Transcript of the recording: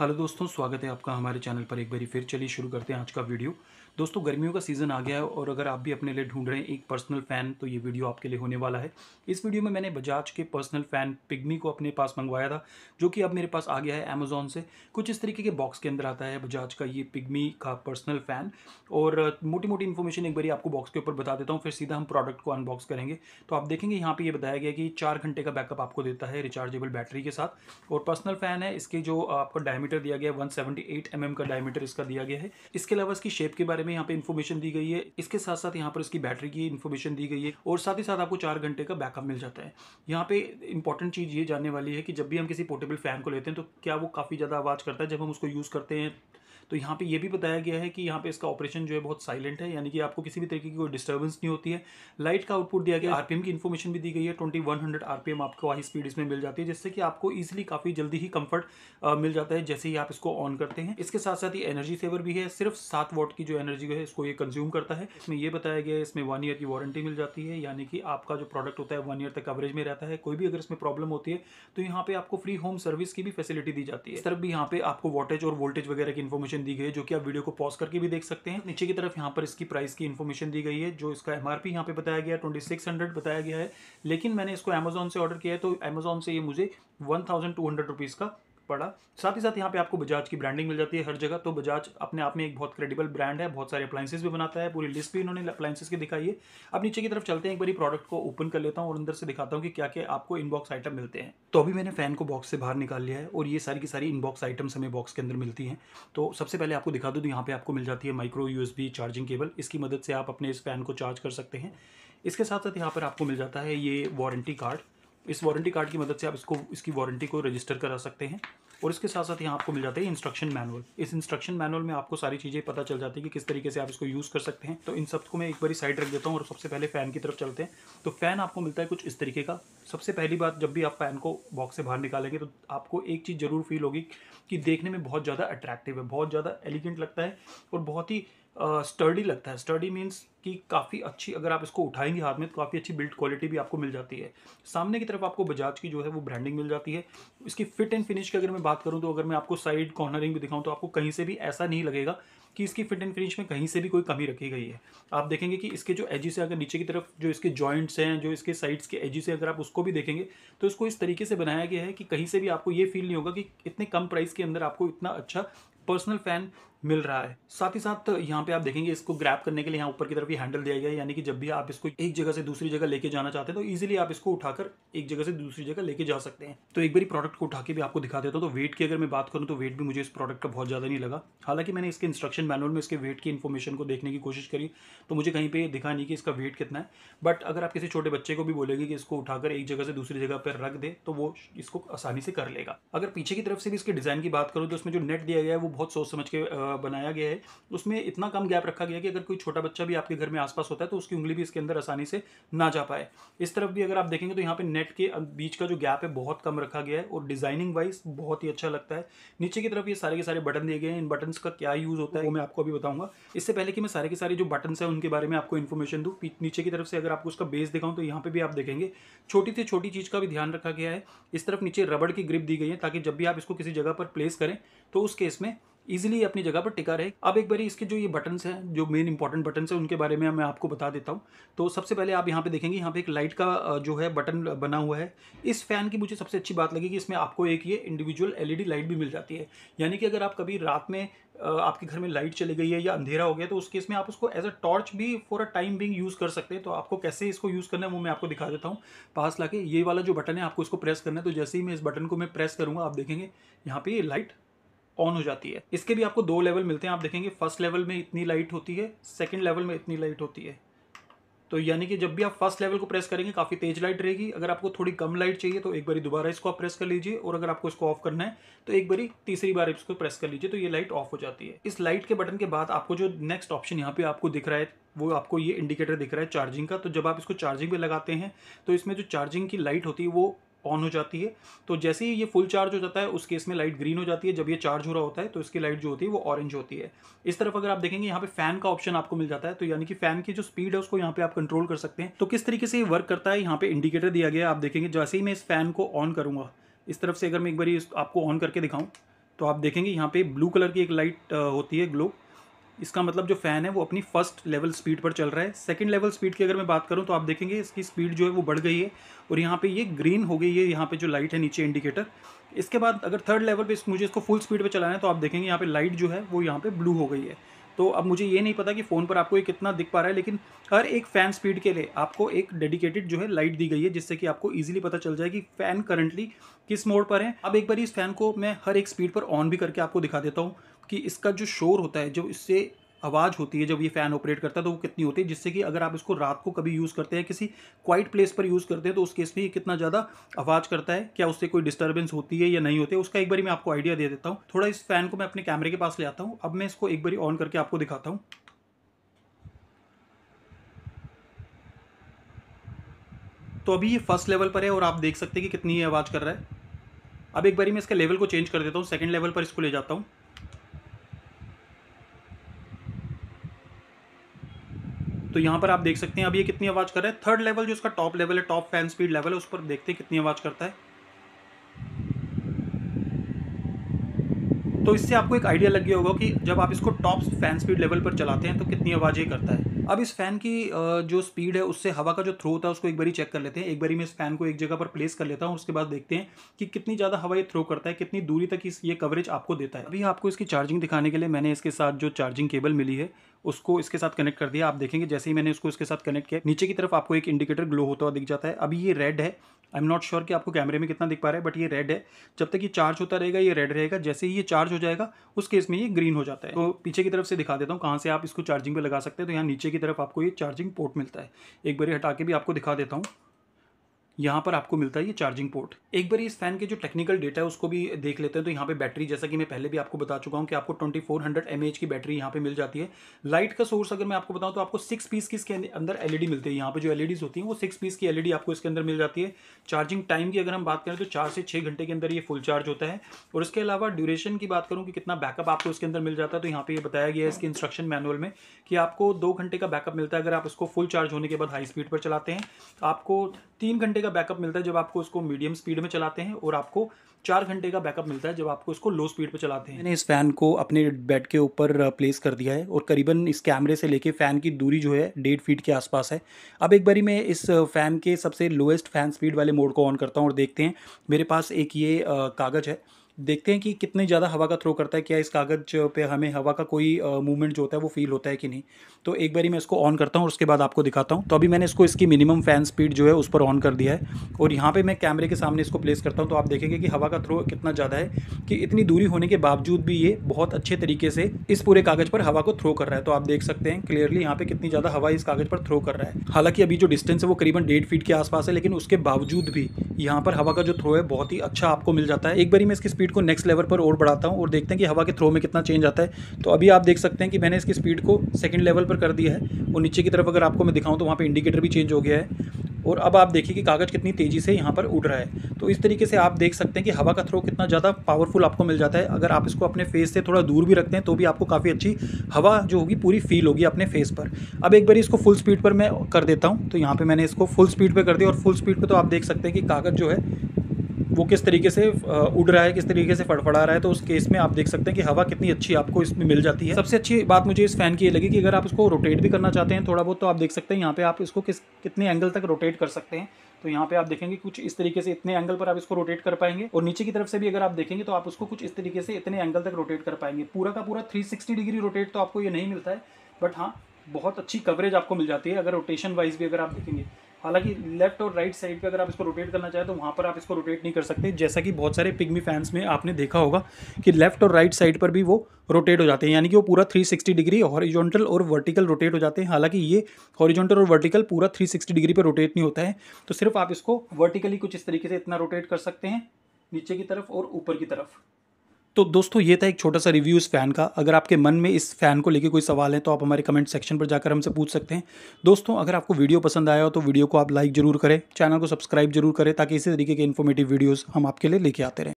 hello दोस्तों स्वागत है आपका हमारे चैनल पर एक बार फिर चलिए शुरू करते हैं आज का वीडियो दोस्तों गर्मियों का सीज़न आ गया है और अगर आप भी अपने लिए ढूंढ रहे हैं एक पर्सनल फ़ैन तो ये वीडियो आपके लिए होने वाला है इस वीडियो में मैंने बजाज के पर्सनल फ़ैन पिग्मी को अपने पास मंगवाया था जो कि अब मेरे पास आ गया है अमेज़ोन से कुछ इस तरीके के बॉक्स के अंदर आता है बजाज का ये पिग्मी का पर्सनल फ़ैन और मोटी मोटी इन्फॉर्मेशन एक बार आपको बॉक्स के ऊपर बता देता हूँ फिर सीधा हम प्रोडक्ट को अनबॉक्स करेंगे तो आप देखेंगे यहाँ पर ये बताया गया कि चार घंटे का बैकअप आपको देता है रिचार्जेबल बैटरी के साथ और पर्सनल फ़ैन है इसके जो आपका डायमीटर डायमीटर दिया गया वन सेवेंटी एट का डायमीटर इसका दिया गया है इसके अलावा इसकी शेप के बारे में यहाँ पे इन्फॉर्मेशन दी गई है इसके साथ साथ यहाँ पर इसकी बैटरी की इन्फॉर्मेशन दी गई है और साथ ही साथ आपको चार घंटे का बैकअप मिल जाता है यहाँ पे इंपॉर्टेंट चीज़ ये जानने वाली है कि जब भी हम किसी पोर्टेबल फैन को लेते हैं तो क्या वो काफ़ी ज़्यादा आवाज़ करता है जब हम उसको यूज़ करते हैं तो यहाँ पे ये भी बताया गया है कि यहाँ पे इसका ऑपरेशन जो है बहुत साइलेंट है यानी कि आपको किसी भी तरीके की कोई डिस्टर्बेंस नहीं होती है लाइट का आउटपुट दिया गया आरपीएम की इन्फॉर्मेशन भी दी गई है ट्वेंटी वन हंड्रेड आरपीएम आपको हाई स्पीड इसमें मिल जाती है जिससे कि आपको ईजिली काफ़ी जल्दी ही कंफर्ट मिल जाता है जैसे ही आप इसको ऑन करते हैं इसके साथ साथ ये एनर्जी सेवर भी है सिर्फ सात वॉट की जो एनर्जी है इसको ये कंज्यूम करता है इसमें यह बताया गया है इसमें वन ईयर की वारंटी मिल जाती है यानी कि आपका जो प्रोडक्ट होता है वन ईयर तक कवरेज में रहता है कोई भी अगर इसमें प्रॉब्लम होती है तो यहाँ पे आपको फ्री होम सर्विस की भी फैसिलिटी दी जाती है इस तरफ भी यहाँ पे आपको वोटेज और वोल्टेज वगैरह की इन्फॉर्मेशन इन्फॉर्मेशन दी गई है जो कि आप वीडियो को पॉज करके भी देख सकते हैं नीचे की तरफ यहाँ पर इसकी प्राइस की इन्फॉर्मेशन दी गई है जो इसका एम आर यहाँ पे बताया गया है ट्वेंटी बताया गया है लेकिन मैंने इसको अमेजोन से ऑर्डर किया है तो अमेजोन से ये मुझे one thousand two hundred rupees का पड़ा साथ ही साथ यहाँ पे आपको बजाज की ब्रांडिंग मिल जाती है हर जगह तो बजाज अपने आप में एक बहुत क्रेडिबल ब्रांड है बहुत सारे अप्लाइंसेज भी बनाता है पूरी लिस्ट भी इन्होंने अप्लाइंसेज की दिखाई है अब नीचे की तरफ चलते हैं एक बार प्रोडक्ट को ओपन कर लेता हूँ और अंदर से दिखाता हूँ कि क्या क्या आपको इनबॉक्स आइटम मिलते हैं तो अभी मैंने फैन को बॉक्स से बाहर निकाल लिया है और ये सारी की सारी इनबॉक्स आइटम्स हमें बॉक्स के अंदर मिलती हैं तो सबसे पहले आपको दिखा दूँ तो यहाँ पे आपको मिल जाती है माइक्रो यूएसबी चार्जिंग केबल इसकी मदद से आप अपने इस फैन को चार्ज कर सकते हैं इसके साथ साथ यहाँ पर आपको मिल जाता है ये वारंटी कार्ड इस वारंटी कार्ड की मदद से आप इसको इसकी वारंटी को रजिस्टर करा सकते हैं और इसके साथ साथ यहाँ आपको मिल जाता है इंस्ट्रक्शन मैनुअल इस इंस्ट्रक्शन मैनुअल में आपको सारी चीज़ें पता चल जाती है कि किस तरीके से आप इसको यूज़ कर सकते हैं तो इन सब को मैं एक बारी साइड रख देता हूँ और सबसे पहले फ़ैन की तरफ चलते हैं तो फ़ैन आपको मिलता है कुछ इस तरीके का सबसे पहली बात जब भी आप फ़ैन को बॉक्स से बाहर निकालेंगे तो आपको एक चीज़ ज़रूर फील होगी कि देखने में बहुत ज़्यादा अट्रैक्टिव है बहुत ज़्यादा एलिगेंट लगता है और बहुत ही स्टर्डी uh, लगता है स्टर्डी मीन्स कि काफ़ी अच्छी अगर आप इसको उठाएंगे हाथ में तो काफ़ी अच्छी बिल्ड क्वालिटी भी आपको मिल जाती है सामने की तरफ आपको बजाज की जो है वो ब्रांडिंग मिल जाती है इसकी फिट एंड फिनिश की अगर मैं बात करूँ तो अगर मैं आपको साइड कॉर्नरिंग भी दिखाऊँ तो आपको कहीं से भी ऐसा नहीं लगेगा कि इसकी फिट एंड फिनिश में कहीं से भी कोई कमी रखी गई है आप देखेंगे कि इसके जो एजी से अगर नीचे की तरफ जो इसके जॉइंट्स हैं जो इसके साइड्स के एजी से अगर आप उसको भी देखेंगे तो इसको इस तरीके से बनाया गया है कि कहीं से भी आपको ये फील नहीं होगा कि इतने कम प्राइस के अंदर आपको इतना अच्छा पर्सनल फ़ैन मिल रहा है साथ ही साथ यहाँ पे आप देखेंगे इसको ग्रैप करने के लिए यहाँ ऊपर की तरफ ये हैंडल दिया गया है यानी कि जब भी आप इसको एक जगह से दूसरी जगह लेके जाना चाहते हैं तो इजीली आप इसको उठाकर एक जगह से दूसरी जगह लेके जा सकते हैं तो एक बार प्रोडक्ट को उठा के भी आपको दिखा देता हूँ तो वेट की अगर मैं बात करूँ तो वेट भी मुझे इस प्रोडक्ट का बहुत ज़्यादा नहीं लगा हालांकि मैंने इसके इंस्ट्रक्शन मैनुअल में इसके वेट की इन्फॉर्मेशन को देखने की कोशिश करी तो मुझे कहीं पर दिखा नहीं कि इसका वेट कितना है बट अगर आप किसी छोटे बच्चे को भी बोलेंगे कि इसको उठाकर एक जगह से दूसरी जगह पर रख दे तो वो इसको आसानी से कर लेगा अगर पीछे की तरफ से भी इसके डिज़ाइन की बात करूँ तो उसमें जो नेट दिया गया है वो बहुत सोच समझ के बनाया गया है उसमें इतना कम गैप रखा गया कि अगर कोई छोटा बच्चा भी आपके घर में आसपास होता है तो उसकी उंगली भी इसके अंदर आसानी से ना जा पाए इस तरफ भी अगर आप देखेंगे तो यहाँ पे नेट के अं-, बीच का जो गैप है बहुत कम रखा गया है और डिजाइनिंग वाइज बहुत ही अच्छा लगता है नीचे की तरफ ये सारे के सारे बटन दिए गए हैं इन बटन का क्या यूज़ होता है वो मैं आपको अभी बताऊंगा इससे पहले कि मैं सारे के सारे जो बटन्स हैं उनके बारे में आपको इन्फॉर्मेशन दूँ नीचे की तरफ से अगर आपको उसका बेस दिखाऊँ तो यहाँ पर भी आप देखेंगे छोटी से छोटी चीज़ का भी ध्यान रखा गया है इस तरफ नीचे रबड़ की ग्रिप दी गई है ताकि जब भी आप इसको किसी जगह पर प्लेस करें तो उस केस में ईजिली अपनी जगह पर टिका रहे अब एक बार इसके जो ये बटन्स हैं जो मेन इंपॉर्टेंट बटन्स हैं उनके बारे में मैं आपको बता देता हूँ तो सबसे पहले आप यहाँ पे देखेंगे यहाँ पे एक लाइट का जो है बटन बना हुआ है इस फैन की मुझे सबसे अच्छी बात लगी कि इसमें आपको एक ये इंडिविजुअल एल लाइट भी मिल जाती है यानी कि अगर आप कभी रात में आपके घर में लाइट चली गई है या अंधेरा हो गया तो उस केस में आप उसको एज अ टॉर्च भी for a time being use कर सकते हैं तो आपको कैसे इसको यूज़ करना है वो मैं आपको दिखा देता हूँ पास लाके ये वाला जो बटन है आपको इसको प्रेस करना है तो जैसे ही मैं इस बटन को मैं प्रेस करूँगा आप देखेंगे यहाँ पे ये लाइट ऑन हो जाती है इसके भी आपको दो लेवल मिलते हैं आप देखेंगे फर्स्ट लेवल में इतनी लाइट होती है सेकेंड लेवल में इतनी लाइट होती है तो यानी कि जब भी आप फर्स्ट लेवल को प्रेस करेंगे काफ़ी तेज लाइट रहेगी अगर आपको थोड़ी कम लाइट चाहिए तो एक बारी दोबारा इसको आप प्रेस कर लीजिए और अगर आपको इसको ऑफ करना है तो एक बारी तीसरी बार इसको प्रेस कर लीजिए तो ये लाइट ऑफ हो जाती है इस लाइट के बटन के बाद आपको जो नेक्स्ट ऑप्शन यहाँ पे आपको दिख रहा है वो आपको ये इंडिकेटर दिख रहा है चार्जिंग का तो जब आप इसको चार्जिंग पे लगाते हैं तो इसमें जो चार्जिंग की लाइट होती है वो ऑन हो जाती है तो जैसे ही ये फुल चार्ज हो जाता है उस केस में लाइट ग्रीन हो जाती है जब ये चार्ज हो रहा होता है तो इसकी लाइट जो होती है वो ऑरेंज होती है इस तरफ अगर आप देखेंगे यहाँ पे फैन का ऑप्शन आपको मिल जाता है तो यानी कि फैन की जो स्पीड है उसको यहाँ पे आप कंट्रोल कर सकते हैं तो किस तरीके से ये वर्क करता है यहाँ पे इंडिकेटर दिया गया आप देखेंगे जैसे ही मैं इस फैन को ऑन करूँगा इस तरफ से अगर मैं एक बार आपको ऑन करके दिखाऊँ तो आप देखेंगे यहाँ पे ब्लू कलर की एक लाइट होती है ग्लो इसका मतलब जो फ़ैन है वो अपनी फर्स्ट लेवल स्पीड पर चल रहा है सेकंड लेवल स्पीड की अगर मैं बात करूँ तो आप देखेंगे इसकी स्पीड जो है वो बढ़ गई है और यहाँ पे ये ग्रीन हो गई है यहाँ पे जो लाइट है नीचे इंडिकेटर इसके बाद अगर थर्ड लेवल पे मुझे इसको फुल स्पीड पे चलाना है तो आप देखेंगे यहाँ पर लाइट जो है वो यहाँ पर ब्लू हो गई है तो अब मुझे ये नहीं पता कि फ़ोन पर आपको ये कितना दिख पा रहा है लेकिन हर एक फ़ैन स्पीड के लिए आपको एक डेडिकेटेड जो है लाइट दी गई है जिससे कि आपको ईजिली पता चल जाए कि फ़ैन करंटली किस मोड पर है अब एक बार इस फैन को मैं हर एक स्पीड पर ऑन भी करके आपको दिखा देता हूँ कि इसका जो शोर होता है जो इससे आवाज़ होती है जब ये फ़ैन ऑपरेट करता है तो वो कितनी होती है जिससे कि अगर आप इसको रात को कभी यूज़ करते हैं किसी क्वाइट प्लेस पर यूज़ करते हैं तो उस केस में ये कितना ज़्यादा आवाज़ करता है क्या उससे कोई डिस्टर्बेंस होती है या नहीं होती है उसका एक बार मैं आपको आइडिया दे देता हूँ थोड़ा इस फैन को मैं अपने कैमरे के पास ले आता हूँ अब मैं इसको एक बार ऑन करके आपको दिखाता हूँ तो अभी ये फर्स्ट लेवल पर है और आप देख सकते हैं कि कितनी ये आवाज़ कर रहा है अब एक बारी मैं इसके लेवल को चेंज कर देता हूँ सेकेंड लेवल पर इसको ले जाता हूँ तो यहाँ पर आप देख सकते हैं अब ये कितनी आवाज़ कर रहा है थर्ड लेवल जो इसका टॉप लेवल है टॉप फैन स्पीड लेवल है उस पर देखते हैं कितनी आवाज़ करता है तो इससे आपको एक आइडिया लग गया होगा कि जब आप इसको टॉप फैन स्पीड लेवल पर चलाते हैं तो कितनी आवाज़ ये करता है अब इस फैन की जो स्पीड है उससे हवा का जो थ्रो होता है उसको एक बारी चेक कर लेते हैं एक बारी मैं इस फैन को एक जगह पर प्लेस कर लेता हूँ उसके बाद देखते हैं कि कितनी ज़्यादा हवा ये थ्रो करता है कितनी दूरी तक इस ये कवरेज आपको देता है अभी आपको इसकी चार्जिंग दिखाने के लिए मैंने इसके साथ जो चार्जिंग केबल मिली है उसको इसके साथ कनेक्ट कर दिया आप देखेंगे जैसे ही मैंने उसको इसके साथ कनेक्ट किया नीचे की तरफ आपको एक इंडिकेटर ग्लो होता हुआ दिख जाता है अभी ये रेड है आई एम नॉट श्योर कि आपको कैमरे में कितना दिख पा रहा है बट ये रेड है जब तक ये चार्ज होता रहेगा ये रेड रहेगा जैसे ही ये चार्ज हो जाएगा उस केस में ये ग्रीन हो जाता है तो पीछे की तरफ से दिखा देता हूँ कहाँ से आप इसको चार्जिंग पर लगा सकते हैं तो यहाँ नीचे की तरफ आपको ये चार्जिंग पोर्ट मिलता है एक बार हटा के भी आपको दिखा देता हूँ यहाँ पर आपको मिलता है ये चार्जिंग पोर्ट एक बार इस फैन के जो टेक्निकल डेटा है उसको भी देख लेते हैं तो यहाँ पे बैटरी जैसा कि मैं पहले भी आपको बता चुका हूँ कि आपको 2400 फोर की बैटरी यहाँ पे मिल जाती है लाइट का सोर्स अगर मैं आपको बताऊँ तो आपको सिक्स पीस की इसके अं-, अंदर एलईडी मिलती है यहाँ पे जो एल होती हैं वो सिक्स पीस की एलईडी आपको इसके अंदर मिल जाती है चार्जिंग टाइम की अगर हम बात करें तो चार से छः घंटे के अंदर ये फुल चार्ज होता है और इसके अलावा ड्यूरेशन की बात करूँ कि कितना बैकअप आपको इसके अंदर मिल जाता है तो यहाँ पर यह बताया गया है इसके इंस्ट्रक्शन मैनुअल में कि आपको दो घंटे का बैकअप मिलता है अगर आप इसको फुल चार्ज होने के बाद हाई स्पीड पर चलाते हैं आपको तीन घंटे का का बैकअप मिलता है जब आपको उसको मीडियम स्पीड में चलाते हैं और आपको चार घंटे का बैकअप मिलता है जब आपको इसको लो स्पीड पर चलाते हैं मैंने इस फ़ैन को अपने बेड के ऊपर प्लेस कर दिया है और करीबन इस कैमरे से लेके फ़ैन की दूरी जो है डेढ़ फीट के आसपास है अब एक बारी मैं इस फ़ैन के सबसे लोएस्ट फ़ैन स्पीड वाले मोड को ऑन करता हूँ और देखते हैं मेरे पास एक ये कागज़ है देखते हैं कि कितने ज़्यादा हवा का थ्रो करता है क्या इस कागज़ पे हमें हवा का कोई मूवमेंट जो होता है वो फील होता है कि नहीं तो एक बारी मैं इसको ऑन करता हूँ और उसके बाद आपको दिखाता हूँ तो अभी मैंने इसको इसकी मिनिमम फैन स्पीड जो है उस पर ऑन कर दिया है और यहाँ पर मैं कैमरे के सामने इसको प्लेस करता हूँ तो आप देखेंगे कि हवा का थ्रो कितना ज़्यादा है कि इतनी दूरी होने के बावजूद भी ये बहुत अच्छे तरीके से इस पूरे कागज़ पर हवा को थ्रो कर रहा है तो आप देख सकते हैं क्लियरली यहाँ पर कितनी ज़्यादा हवा इस कागज़ पर थ्रो कर रहा है हालांकि अभी जो डिस्टेंस है वो करीबन डेढ़ फीट के आसपास है लेकिन उसके बावजूद भी यहाँ पर हवा का जो थ्रो है बहुत ही अच्छा आपको मिल जाता है एक बारी मैं इसकी स्पीड स्पीड को नेक्स्ट लेवल पर और बढ़ाता हूँ और देखते हैं कि हवा के थ्रो में कितना चेंज आता है तो अभी आप देख सकते हैं कि मैंने इसकी स्पीड को सेकेंड लेवल पर कर दिया है और नीचे की तरफ अगर आपको मैं दिखाऊँ तो वहाँ पर इंडिकेटर भी चेंज हो गया है और अब आप देखिए कि कागज़ कितनी तेज़ी से यहाँ पर उड़ रहा है तो इस तरीके से आप देख सकते हैं कि हवा का थ्रो कितना ज़्यादा पावरफुल आपको मिल जाता है अगर आप इसको अपने फेस से थोड़ा दूर भी रखते हैं तो भी आपको काफ़ी अच्छी हवा जो होगी पूरी फील होगी अपने फेस पर अब एक बार इसको फुल स्पीड पर मैं कर देता हूँ तो यहाँ पर मैंने इसको फुल स्पीड पर कर दिया और फुल स्पीड पर तो आप देख सकते हैं कि कागज़ जो है वो किस तरीके से उड़ रहा है किस तरीके से फड़फड़ा रहा है तो उस केस में आप देख सकते हैं कि हवा कितनी अच्छी आपको इसमें मिल जाती है सबसे अच्छी बात मुझे इस फैन की ये लगी कि अगर आप इसको रोटेट भी करना चाहते हैं थोड़ा बहुत तो आप देख सकते हैं यहाँ पे आप इसको किस कितने एंगल तक रोटेट कर सकते हैं तो यहाँ पे आप देखेंगे कुछ इस तरीके से इतने एंगल पर आप इसको रोटेट कर पाएंगे और नीचे की तरफ से भी अगर आप देखेंगे तो आप उसको कुछ इस तरीके से इतने एंगल तक रोटेट कर पाएंगे पूरा का पूरा 360 डिग्री रोटेट तो आपको ये नहीं मिलता है बट हाँ बहुत अच्छी कवरेज आपको मिल जाती है अगर रोटेशन वाइज भी अगर आप देखेंगे हालांकि लेफ्ट और राइट साइड पे अगर आप इसको रोटेट करना चाहें तो वहाँ पर आप इसको रोटेट नहीं कर सकते जैसा कि बहुत सारे पिग्मी फैंस में आपने देखा होगा कि लेफ्ट और राइट साइड पर भी वो रोटेट हो जाते हैं यानी कि वो पूरा 360 डिग्री हॉरिजॉन्टल और वर्टिकल रोटेट हो जाते हैं हालांकि ये हॉरिजॉन्टल और वर्टिकल पूरा थ्री डिग्री पर रोटेट नहीं होता है तो सिर्फ आप इसको वर्टिकली कुछ इस तरीके से इतना रोटेट कर सकते हैं नीचे की तरफ और ऊपर की तरफ तो दोस्तों ये था एक छोटा सा रिव्यू इस फ़ैन का अगर आपके मन में इस फ़ैन को लेके कोई सवाल है तो आप हमारे कमेंट सेक्शन पर जाकर हमसे पूछ सकते हैं दोस्तों अगर आपको वीडियो पसंद आया हो तो वीडियो को आप लाइक ज़रूर करें चैनल को सब्सक्राइब जरूर करें ताकि इसी तरीके के इन्फॉर्मेटिव वीडियोज़ हम आपके लिए लेके आते रहें